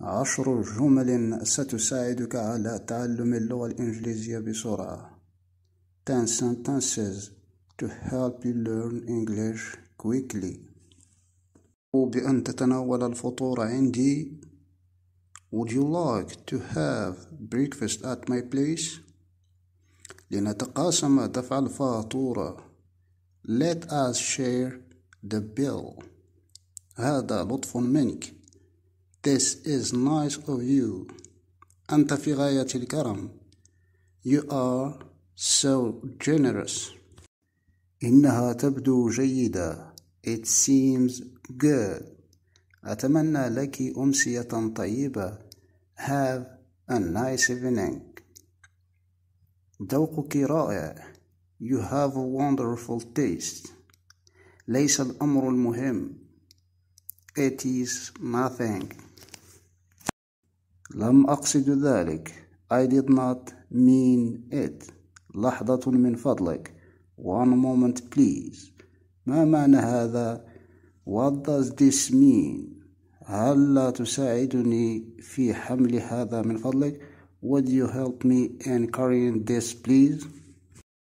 عشر جمل ستساعدك على تعلم اللغة الإنجليزية بسرعة. 10 sentences to help you learn English quickly. بأن تتناول الفطور عندي. Would you like to have breakfast at my place? لنتقاسم دفع الفاتورة. Let us share the bill. هذا لطف منك. This is nice of you. أنت في غاية الكرم. You are so generous. إنها تبدو جيدة. It seems good. أتمنى لك أمسية طيبة. Have a nice evening. ذوقك رائع. You have a wonderful taste. ليس الأمر المهم. It is nothing. لم أقصد ذلك I did not mean it لحظة من فضلك One moment please ما معنى هذا What does this mean هل لا تساعدني في حمل هذا من فضلك Would you help me in carrying this please